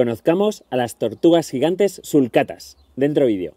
Conozcamos a las tortugas gigantes sulcatas. Dentro vídeo.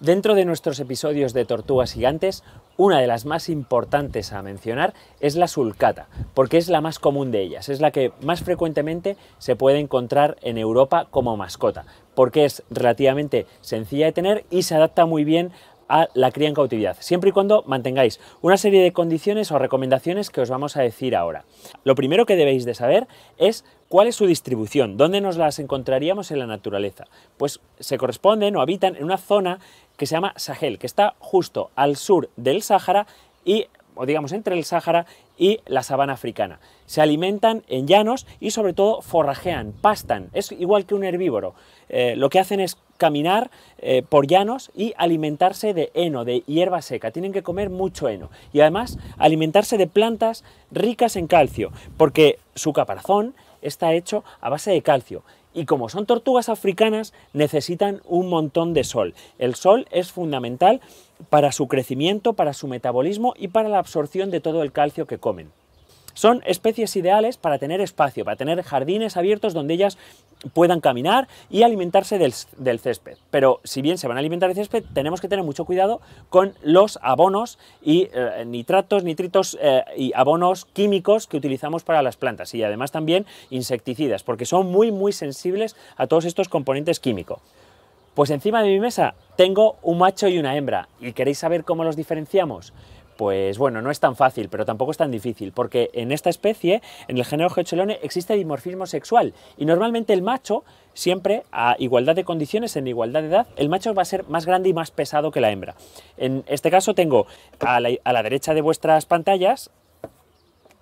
Dentro de nuestros episodios de tortugas gigantes, una de las más importantes a mencionar es la sulcata, porque es la más común de ellas, es la que más frecuentemente se puede encontrar en Europa como mascota, porque es relativamente sencilla de tener y se adapta muy bien a la cría en cautividad, siempre y cuando mantengáis una serie de condiciones o recomendaciones que os vamos a decir ahora. Lo primero que debéis de saber es cuál es su distribución, dónde nos las encontraríamos en la naturaleza. Pues se corresponden o habitan en una zona que se llama Sahel, que está justo al sur del Sáhara y o digamos entre el Sáhara y la sabana africana. Se alimentan en llanos y sobre todo forrajean, pastan, es igual que un herbívoro. Eh, lo que hacen es caminar eh, por llanos y alimentarse de heno, de hierba seca. Tienen que comer mucho heno y además alimentarse de plantas ricas en calcio, porque su caparazón está hecho a base de calcio y como son tortugas africanas necesitan un montón de sol. El sol es fundamental para su crecimiento, para su metabolismo y para la absorción de todo el calcio que comen. Son especies ideales para tener espacio, para tener jardines abiertos donde ellas puedan caminar y alimentarse del, césped. Pero si bien se van a alimentar del césped, tenemos que tener mucho cuidado con los abonos y eh, nitratos, nitritos eh, y abonos químicos que utilizamos para las plantas y además también insecticidas, porque son muy muy sensibles a todos estos componentes químicos. Pues encima de mi mesa tengo un macho y una hembra. ¿Y queréis saber cómo los diferenciamos? pues bueno, no es tan fácil, pero tampoco es tan difícil, porque en esta especie, en el género Geochelone, existe dimorfismo sexual y normalmente el macho siempre a igualdad de condiciones, en igualdad de edad, el macho va a ser más grande y más pesado que la hembra. En este caso tengo a la, derecha de vuestras pantallas,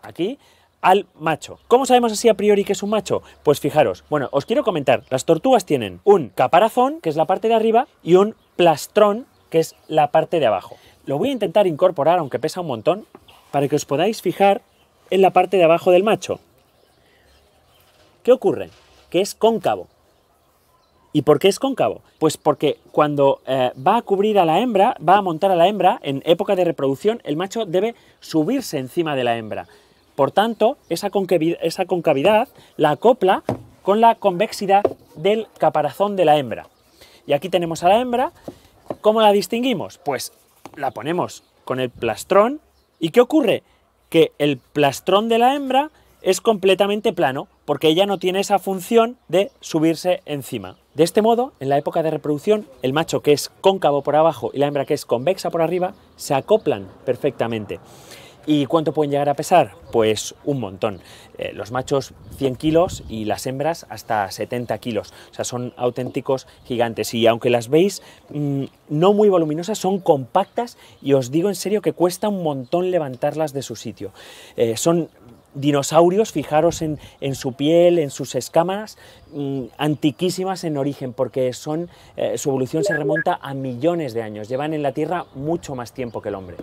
aquí, al macho. ¿Cómo sabemos así a priori que es un macho? Pues fijaros, bueno, os quiero comentar, las tortugas tienen un caparazón, que es la parte de arriba, y un plastrón, que es la parte de abajo. Lo voy a intentar incorporar, aunque pesa un montón, para que os podáis fijar en la parte de abajo del macho. ¿Qué ocurre? Que es cóncavo. ¿Y por qué es cóncavo? Pues porque cuando eh, va a cubrir a la hembra, va a montar a la hembra, en época de reproducción, el macho debe subirse encima de la hembra. Por tanto, esa, esa concavidad la acopla con la convexidad del caparazón de la hembra. Y aquí tenemos a la hembra ¿Cómo la distinguimos? Pues la ponemos con el plastrón y ¿qué ocurre? Que el plastrón de la hembra es completamente plano porque ella no tiene esa función de subirse encima. De este modo, en la época de reproducción, el macho que es cóncavo por abajo y la hembra que es convexa por arriba se acoplan perfectamente. ¿Y cuánto pueden llegar a pesar? Pues un montón. Eh, los machos 100 kilos y las hembras hasta 70 kilos. O sea, son auténticos gigantes. Y aunque las veis mm, no muy voluminosas, son compactas y os digo en serio que cuesta un montón levantarlas de su sitio. Eh, son dinosaurios, fijaros en, su piel, en sus escamas, mm, antiquísimas en origen, porque eh, su evolución se remonta a millones de años, llevan en la Tierra mucho más tiempo que el hombre.